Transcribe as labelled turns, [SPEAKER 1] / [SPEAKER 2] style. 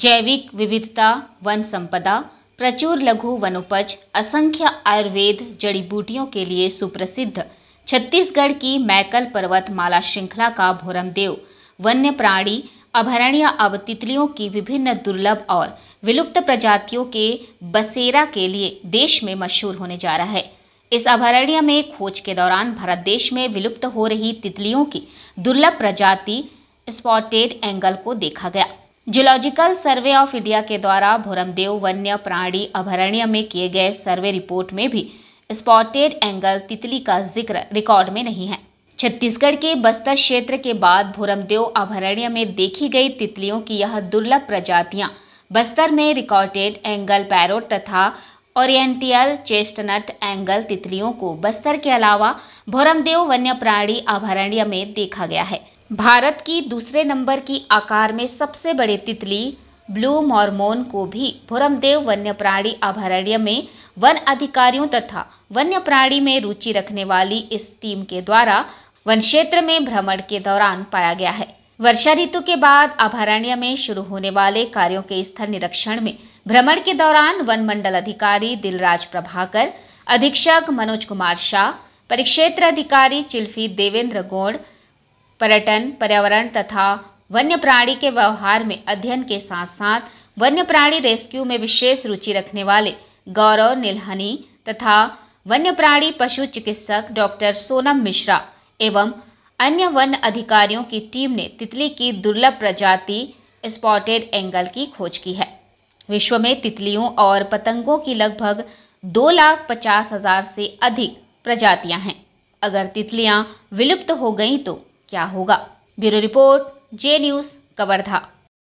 [SPEAKER 1] जैविक विविधता वन संपदा प्रचुर लघु वनोपज असंख्य आयुर्वेद जड़ी बूटियों के लिए सुप्रसिद्ध छत्तीसगढ़ की मैकल पर्वत माला श्रृंखला का भोरमदेव वन्य प्राणी अभरण्य अब तितलियों की विभिन्न दुर्लभ और विलुप्त प्रजातियों के बसेरा के लिए देश में मशहूर होने जा रहा है इस अभयारण्य में खोज के दौरान भारत देश में विलुप्त हो रही तितलियों की दुर्लभ प्रजाति स्पॉटेड एंगल को देखा गया जियोलॉजिकल सर्वे ऑफ इंडिया के द्वारा भोरमदेव वन्य प्राणी अभयारण्य में किए गए सर्वे रिपोर्ट में भी स्पॉटेड एंगल तितली का जिक्र रिकॉर्ड में नहीं है छत्तीसगढ़ के बस्तर क्षेत्र के बाद भोरमदेव अभयारण्य में देखी गई तितलियों की यह दुर्लभ प्रजातियां बस्तर में रिकॉर्डेड एंगल पैरोट तथा ओरिएंटियल चेस्टनट एंगल तितलियों को बस्तर के अलावा भोरमदेव वन्य प्राणी अभयारण्य में देखा गया है भारत की दूसरे नंबर की आकार में सबसे बड़े तितली ब्लू मॉर्मोन को भी भुरमदेव वन्य प्राणी अभयारण्य में वन अधिकारियों तथा वन्य प्राणी में रुचि रखने वाली इस टीम के द्वारा वन क्षेत्र में भ्रमण के दौरान पाया गया है वर्षा ऋतु के बाद अभयारण्य में शुरू होने वाले कार्यों के स्थल निरीक्षण में भ्रमण के दौरान वन मंडल अधिकारी दिलराज प्रभाकर अधीक्षक मनोज कुमार शाह परिक्षेत्र अधिकारी चिल्फी देवेंद्र गौड़ पर्यटन पर्यावरण तथा वन्य प्राणी के व्यवहार में अध्ययन के साथ साथ वन्य प्राणी रेस्क्यू में विशेष रुचि रखने वाले गौरव निलहनी तथा वन्य प्राणी पशु चिकित्सक डॉक्टर सोनम मिश्रा एवं अन्य वन अधिकारियों की टीम ने तितली की दुर्लभ प्रजाति स्पॉटेड एंगल की खोज की है विश्व में तितलियों और पतंगों की लगभग दो लाख पचास हजार से अधिक प्रजातियां हैं अगर तितलियां विलुप्त हो गई तो क्या होगा bureau report J news Kawardha